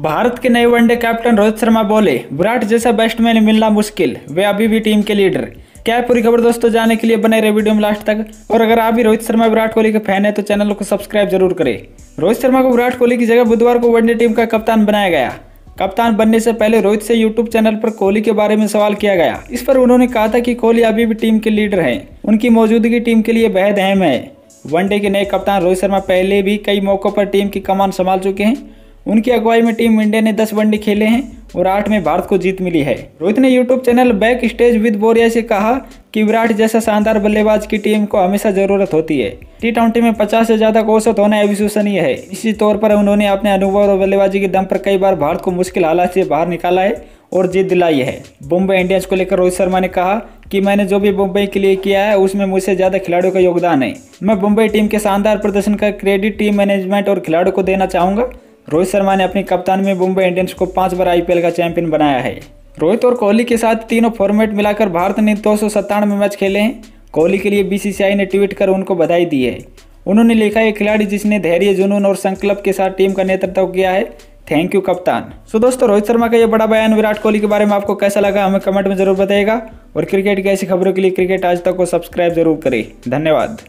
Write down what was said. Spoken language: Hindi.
भारत के नए वनडे कैप्टन रोहित शर्मा बोले विराट जैसा बैट्समैन मिलना मुश्किल वे अभी भी टीम के लीडर क्या है पूरी खबर दोस्तों जाने के लिए बने रहे वीडियो में लास्ट तक और अगर आप भी रोहित शर्मा विराट कोहली के फैन है तो चैनल को सब्सक्राइब जरूर करें रोहित शर्मा को विराट कोहली की जगह बुधवार को वनडे टीम का कप्तान बनाया गया कप्तान बनने से पहले रोहित से यूट्यूब चैनल पर कोहली के बारे में सवाल किया गया इस पर उन्होंने कहा था कि कोहली अभी भी टीम के लीडर हैं उनकी मौजूदगी टीम के लिए बेहद अहम है वनडे के नए कप्तान रोहित शर्मा पहले भी कई मौकों पर टीम की कमान संभाल चुके हैं उनकी अगुवाई में टीम इंडिया ने दस वनडे खेले हैं और आठ में भारत को जीत मिली है रोहित ने YouTube channel back stage with Boria से कहा कि विराट जैसा शानदार बल्लेबाज की टीम को हमेशा जरूरत होती है टी ट्वेंटी में पचास से ज्यादा औसत होना अविश्वसनीय है इसी तौर पर उन्होंने अपने अनुभव और बल्लेबाजी के दम पर कई बार भारत को मुश्किल हालात से बाहर निकाला है और जीत दिलाई है मुंबई इंडियंस को लेकर रोहित शर्मा ने कहा कि मैंने जो भी मुंबई के लिए किया है उसमें मुझसे ज़्यादा खिलाड़ियों का योगदान है मैं मुंबई टीम के शानदार प्रदर्शन का क्रेडिट टीम मैनेजमेंट और खिलाड़ियों को देना चाहूंगा रोहित शर्मा ने अपनी कप्तान में मुंबई इंडियंस को पाँच बार आईपीएल का चैंपियन बनाया है रोहित और कोहली के साथ तीनों फॉर्मेट मिलाकर भारत ने दो सौ मैच खेले हैं कोहली के लिए बीसीसीआई ने ट्वीट कर उनको बधाई दी है उन्होंने लिखा है खिलाड़ी जिसने धैर्य जुनून और संकल्प के साथ टीम का नेतृत्व किया है थैंक यू कप्तान सो दोस्तों रोहित शर्मा का ये बड़ा बयान विराट कोहली के बारे में आपको कैसा लगा हमें कमेंट में जरूर बताएगा और क्रिकेट की ऐसी खबरों के लिए क्रिकेट आज तक को सब्सक्राइब जरूर करें धन्यवाद